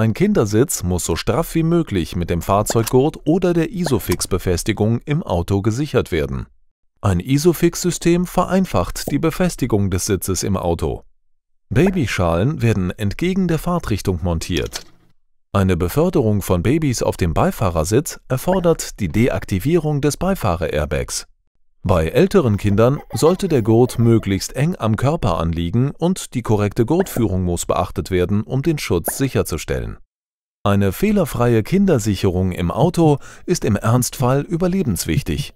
Ein Kindersitz muss so straff wie möglich mit dem Fahrzeuggurt oder der Isofix-Befestigung im Auto gesichert werden. Ein Isofix-System vereinfacht die Befestigung des Sitzes im Auto. Babyschalen werden entgegen der Fahrtrichtung montiert. Eine Beförderung von Babys auf dem Beifahrersitz erfordert die Deaktivierung des Beifahrer-Airbags. Bei älteren Kindern sollte der Gurt möglichst eng am Körper anliegen und die korrekte Gurtführung muss beachtet werden, um den Schutz sicherzustellen. Eine fehlerfreie Kindersicherung im Auto ist im Ernstfall überlebenswichtig.